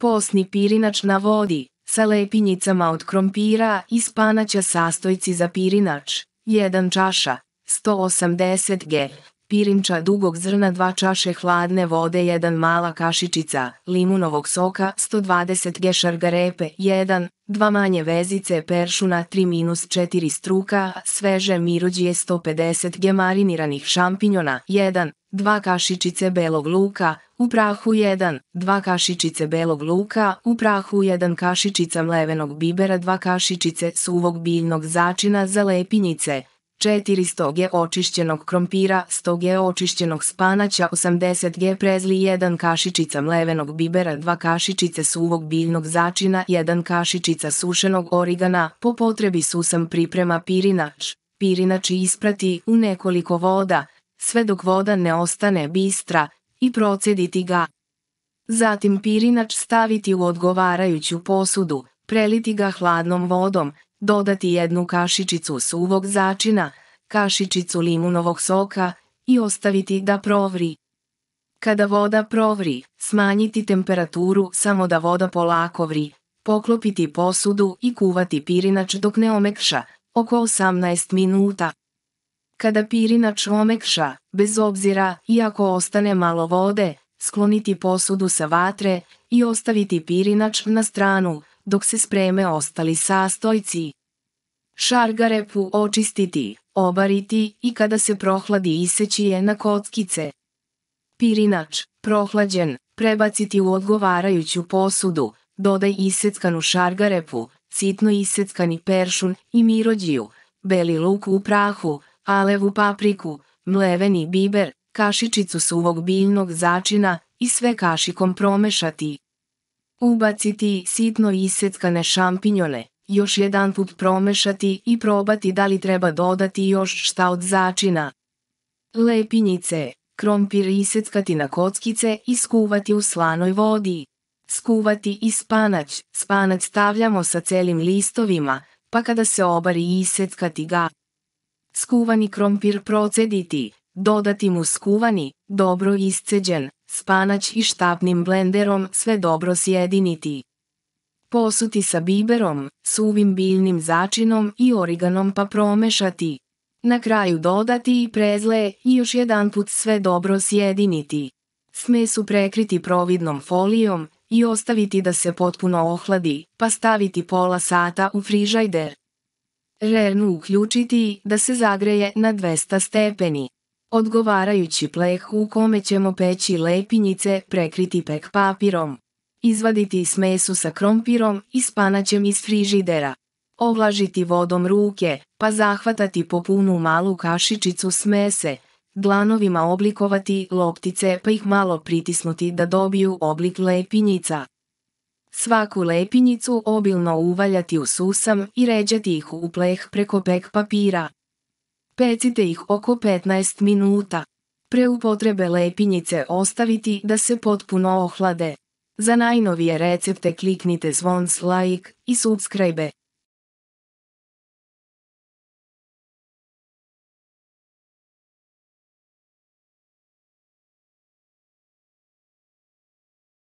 Posni pirinač na vodi, sa lepinjicama od krompira i spanaća sastojci za pirinač, 1 čaša, 180 g, pirinča dugog zrna 2 čaše hladne vode 1 mala kašičica, limunovog soka 120 g šargarepe 1, 2 manje vezice peršuna 3 4 struka, sveže miruđije 150 g mariniranih šampinjona 1, dva kašičice belog luka, u prahu 1, dva kašičice belog luka, u prahu 1 kašičica mlevenog bibera, dva kašičice suvog biljnog začina za lepinjice, 400 g očišćenog krompira, 100 g očišćenog spanaća, 80 g prezli, 1 kašičica mlevenog bibera, 2 kašičice suvog biljnog začina, 1 kašičica sušenog origana, po potrebi susam priprema pirinač. Pirinač isprati u nekoliko voda, sve dok voda ne ostane bistra, i procediti ga. Zatim pirinač staviti u odgovarajuću posudu, preliti ga hladnom vodom, dodati jednu kašičicu suvog začina, kašičicu limunovog soka i ostaviti da provri. Kada voda provri, smanjiti temperaturu samo da voda polako vri, poklopiti posudu i kuvati pirinač dok ne omekša, oko 18 minuta. Kada pirinač omekša, bez obzira, iako ostane malo vode, skloniti posudu sa vatre i ostaviti pirinač na stranu, dok se spreme ostali sastojci. Šargarepu očistiti, obariti i kada se prohladi iseći je na kockice. Pirinač, prohlađen, prebaciti u odgovarajuću posudu, dodaj iseckanu šargarepu, sitno iseckani peršun i mirođiju, beli luk u prahu, alevu papriku, mleveni biber, kašičicu suvog biljnog začina i sve kašikom promešati. Ubaciti sitno iseckane šampinjone, još jedan put promešati i probati da li treba dodati još šta od začina. Lepinjice, krompir iseckati na kockice i skuvati u slanoj vodi. Skuvati i spanać, spanać stavljamo sa celim listovima, pa kada se obari iseckati ga skuvani krompir procediti, dodati mu skuvani, dobro isceđen, spanać i štapnim blenderom sve dobro sjediniti. Posuti sa biberom, suvim biljnim začinom i origanom pa promešati. Na kraju dodati i prezle i još jedanput sve dobro sjediniti. Smesu prekriti providnom folijom i ostaviti da se potpuno ohladi, pa staviti pola sata u frižajder. Žernu uključiti da se zagreje na 200 stepeni. Odgovarajući pleh u kome ćemo peći lepinjice prekriti pek papirom. Izvaditi smesu sa krompirom i spanaćem iz frižidera. Ovlažiti vodom ruke, pa zahvatati popunu malu kašičicu smese, dlanovima oblikovati loptice pa ih malo pritisnuti da dobiju oblik lepinjica. Svaku lepinjicu obilno uvaljati u susam i ređati ih u pleh preko pek papira. Pecite ih oko 15 minuta. Pre upotrebe lepinjice ostaviti da se potpuno ohlade. Za najnovije recepte kliknite zvon s like i subscribe.